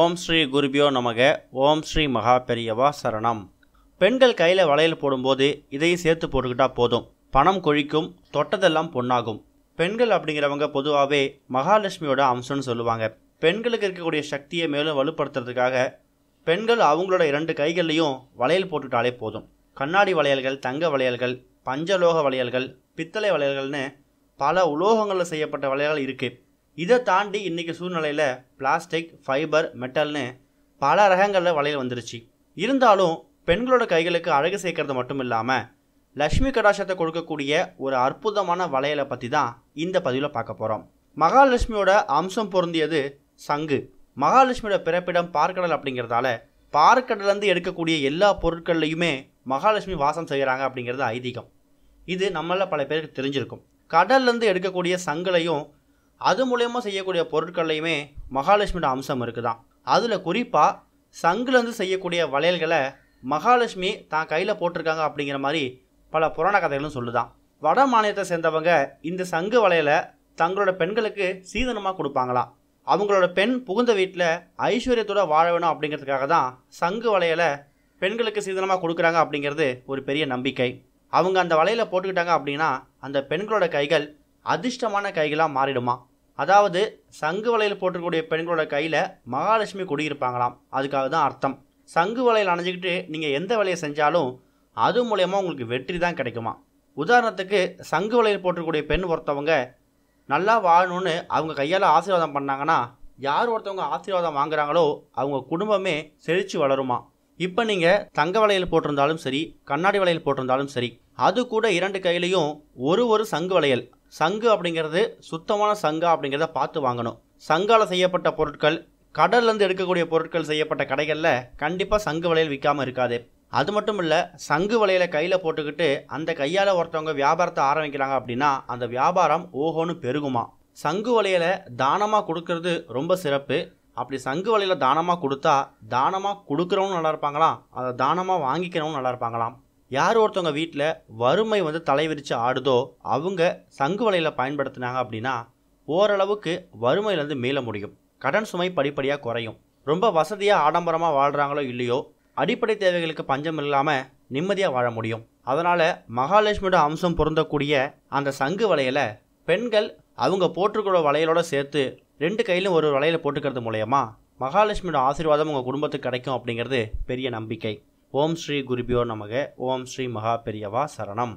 ஓம் ஸ்ரீ குருபியோ நமக ஓம் ஸ்ரீ மகா பெரியவா சரணம் பெண்கள் கையில் வளையல் போடும்போது இதையும் சேர்த்து போட்டுக்கிட்டா போதும் பணம் கொழிக்கும் தொட்டதெல்லாம் பொண்ணாகும் பெண்கள் அப்படிங்கிறவங்க பொதுவாகவே மகாலட்சுமியோட அம்சம்னு சொல்லுவாங்க பெண்களுக்கு இருக்கக்கூடிய சக்தியை மேலும் வலுப்படுத்துறதுக்காக பெண்கள் அவங்களோட இரண்டு கைகள்லையும் வளையல் போட்டுக்கிட்டாலே போதும் கண்ணாடி வளையல்கள் தங்க வளையல்கள் பஞ்சலோக வளையல்கள் பித்தளை வளையல்கள்னு பல உலோகங்களில் செய்யப்பட்ட வளையல்கள் இருக்குது இதை தாண்டி இன்றைக்கி சூழ்நிலையில் பிளாஸ்டிக் ஃபைபர் மெட்டல்னு பல ரகங்களில் வலையில் வந்துருச்சு இருந்தாலும் பெண்களோட கைகளுக்கு அழகு சேர்க்கறது மட்டும் இல்லாமல் லக்ஷ்மி கடாசத்தை கொடுக்கக்கூடிய ஒரு அற்புதமான வளையலை பற்றி தான் இந்த பதிவில் பார்க்க போகிறோம் மகாலட்சுமியோட அம்சம் பொருந்தியது சங்கு மகாலட்சுமியோட பிறப்பிடம் பார்க்கடல் அப்படிங்கிறதால பார்க்கடலேருந்து எடுக்கக்கூடிய எல்லா பொருட்கள்லையுமே மகாலட்சுமி வாசம் செய்கிறாங்க அப்படிங்கிறது ஐதீகம் இது நம்மள பல பேருக்கு தெரிஞ்சிருக்கும் கடல்லேருந்து எடுக்கக்கூடிய சங்குலையும் அது மூலயமா செய்யக்கூடிய பொருட்கள்லையுமே மகாலட்சுமியோட அம்சம் இருக்குது தான் அதில் குறிப்பாக சங்குலேருந்து செய்யக்கூடிய வளையல்களை மகாலட்சுமி தான் கையில் போட்டிருக்காங்க அப்படிங்கிற மாதிரி பல புராண கதைகளும் சொல்லுதான் வட மாநிலத்தை சேர்ந்தவங்க இந்த சங்கு வளையலை தங்களோட பெண்களுக்கு சீதனமாக கொடுப்பாங்களாம் அவங்களோட பெண் புகுந்த வீட்டில் ஐஸ்வர்யத்தோடு வாழ வேணும் அப்படிங்கிறதுக்காக தான் சங்கு வளையலை பெண்களுக்கு சீதனமாக கொடுக்குறாங்க அப்படிங்கிறது ஒரு பெரிய நம்பிக்கை அவங்க அந்த வலையில் போட்டுக்கிட்டாங்க அப்படின்னா அந்த பெண்களோட கைகள் அதிர்ஷ்டமான கைகளாக மாறிடுமா அதாவது சங்கு வலையில் போட்டிருக்கக்கூடிய பெண்களோட கையில் மகாலட்சுமி குடியிருப்பாங்களாம் அதுக்காக தான் அர்த்தம் சங்கு வலையில் அணைஞ்சிக்கிட்டு நீங்கள் எந்த வேலையை செஞ்சாலும் அது மூலயமா உங்களுக்கு வெற்றி தான் கிடைக்குமா உதாரணத்துக்கு சங்கு வலையில் போட்டிருக்கக்கூடிய பெண் ஒருத்தவங்க நல்லா வாழணும்னு அவங்க கையால் ஆசீர்வாதம் பண்ணாங்கன்னா யார் ஒருத்தவங்க ஆசீர்வாதம் வாங்குறாங்களோ அவங்க குடும்பமே செழித்து வளருமா இப்போ நீங்கள் தங்க வலையில் போட்டிருந்தாலும் சரி கண்ணாடி வலையில் போட்டிருந்தாலும் சரி அது கூட இரண்டு கையிலையும் ஒரு ஒரு சங்கு வளையல் சங்கு அப்படிங்கிறது சுத்தமான சங்கா அப்படிங்கிறத பார்த்து வாங்கணும் சங்கால் செய்யப்பட்ட பொருட்கள் கடல்லேருந்து எடுக்கக்கூடிய பொருட்கள் செய்யப்பட்ட கடைகளில் கண்டிப்பாக சங்கு வலையில் விற்காமல் இருக்காது அது மட்டும் இல்லை சங்கு வலையில் கையில் போட்டுக்கிட்டு அந்த கையால் ஒருத்தவங்க வியாபாரத்தை ஆரம்பிக்கிறாங்க அப்படின்னா அந்த வியாபாரம் ஓஹோன்னு பெருகுமா சங்கு வலையில் தானமாக கொடுக்கறது ரொம்ப சிறப்பு அப்படி சங்கு வலையில் தானமாக கொடுத்தா தானமாக கொடுக்குறவனும் நல்லா இருப்பாங்களாம் அதை தானமாக வாங்கிக்கிறவனும் நல்லா இருப்பாங்களாம் யார் ஒருத்தவங்க வீட்டில் வறுமை வந்து தலைவிரித்து ஆடுதோ அவங்க சங்கு வலையில் பயன்படுத்தினாங்க அப்படின்னா ஓரளவுக்கு வறுமையிலேருந்து மீள முடியும் கடன் சுமை படிப்படியாக குறையும் ரொம்ப வசதியாக ஆடம்பரமாக வாழ்கிறாங்களோ இல்லையோ அடிப்படை தேவைகளுக்கு பஞ்சம் இல்லாமல் நிம்மதியாக வாழ முடியும் அதனால் மகாலட்சுமியோட அம்சம் பொருந்தக்கூடிய அந்த சங்கு வலையில் பெண்கள் அவங்க போட்டிருக்கிற வளையலோட சேர்த்து ரெண்டு கையிலும் ஒரு வளையலை போட்டுக்கிறது மூலயமா மகாலட்சுமியோட ஆசீர்வாதம் உங்கள் குடும்பத்துக்கு கிடைக்கும் அப்படிங்கிறது பெரிய நம்பிக்கை ஓம் ஸ்ரீ குருபியோ நமக ஓம் ஸ்ரீ மகா பெரியவா சரணம்